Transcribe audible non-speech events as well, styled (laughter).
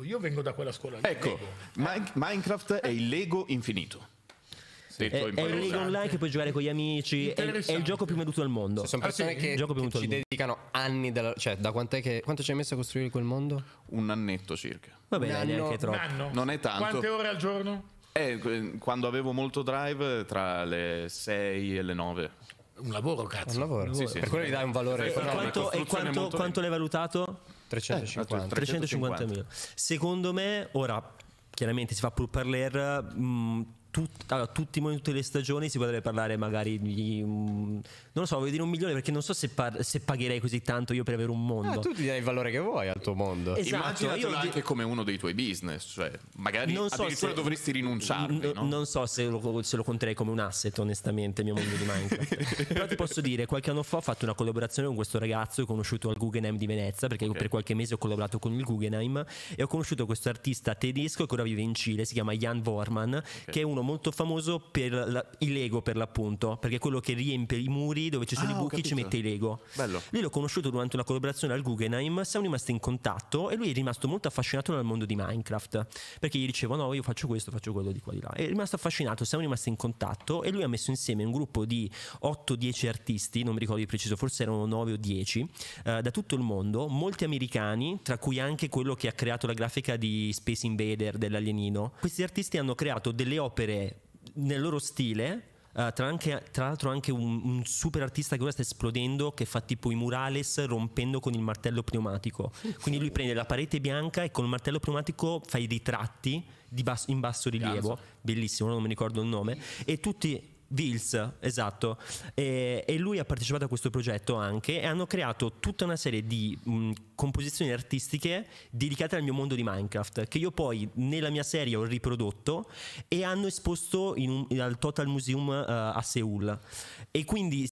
Ecco, io vengo da quella scuola lì. Ecco, ecco. Min- Minecraft è il Lego infinito. È, è, un Lego online che puoi giocare con gli amici. È, è il gioco più venduto al mondo. Cioè, sono persone ah, sì, che, che ci dedicano anni. Della, cioè, da che, quanto ci hai messo a costruire quel mondo? Un annetto circa. Va bene, neanche troppo. Anno. Non è tanto. Quante ore al giorno? Eh, quando avevo molto drive, tra le 6 e le 9. Un lavoro, cazzo. Un lavoro. Sì, sì, per quello gli dai un valore e quanto, e quanto, quanto l'hai valutato? 350. Eh, 350.000. Secondo me, ora chiaramente si fa pur parler. Mh, mm, Tut, allora, tutti in tutte le stagioni si potrebbe parlare magari di non lo so, voglio dire un milione perché non so se, par- se pagherei così tanto io per avere un mondo. Ah, tu ti dai il valore che vuoi al tuo mondo. Esatto, Immaginatelo io anche come uno dei tuoi business, cioè magari non so se, dovresti rinunciarvi, n- no? Non so se lo, se lo, conterei come un asset onestamente, il mio mondo di Minecraft. (laughs) Però ti posso dire, qualche anno fa ho fatto una collaborazione con questo ragazzo conosciuto al Guggenheim di Venezia perché okay. per qualche mese ho collaborato con il Guggenheim e ho conosciuto questo artista tedesco che ora vive in Cile, si chiama Jan Vorman, okay. che è uno molto famoso per la, il Lego per l'appunto, perché è quello che riempie i muri dove ci sono ah, i buchi ci mette i Lego. Bello. Lì l'ho conosciuto durante una collaborazione al Guggenheim, siamo rimasti in contatto e lui è rimasto molto affascinato dal mondo di Minecraft, perché gli dicevo no, io faccio questo, faccio quello di qua di là. È rimasto affascinato, siamo rimasti in contatto e lui ha messo insieme un gruppo di 8-10 artisti, non mi ricordo di preciso, forse erano 9 o 10, eh, da tutto il mondo, molti americani, tra cui anche quello che ha creato la grafica di Space Invader dell'alienino. Questi artisti hanno creato delle opere scrivere nel loro stile. Uh, tra, anche, tra, l'altro anche un, un, super artista che ora sta esplodendo che fa tipo i murales rompendo con il martello pneumatico quindi lui prende la parete bianca e con il martello pneumatico fa i ritratti basso, in basso rilievo Cazzo. bellissimo non mi ricordo il nome e tutti Vils, esatto. E, e, lui ha partecipato a questo progetto anche e hanno creato tutta una serie di mh, composizioni artistiche dedicate al mio mondo di Minecraft, che io poi nella mia serie ho riprodotto e hanno esposto un, al Total Museum uh, a Seoul. E quindi